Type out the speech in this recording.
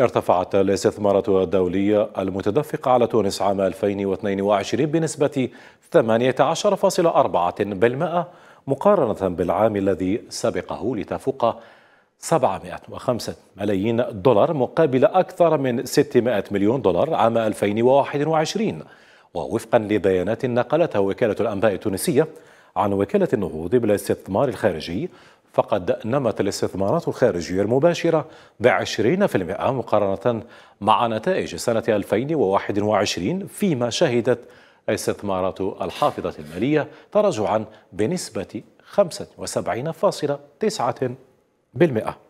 ارتفعت الاستثمارات الدولية المتدفقة على تونس عام 2022 بنسبة 18.4% مقارنة بالعام الذي سبقه لتفوق 705 ملايين دولار مقابل أكثر من 600 مليون دولار عام 2021 ووفقا لبيانات نقلتها وكالة الأنباء التونسية عن وكالة النهوض بالاستثمار الخارجي فقد نمت الاستثمارات الخارجية المباشرة ب 20% مقارنة مع نتائج سنة 2021 فيما شهدت استثمارات الحافظة المالية تراجعا بنسبة 75.9%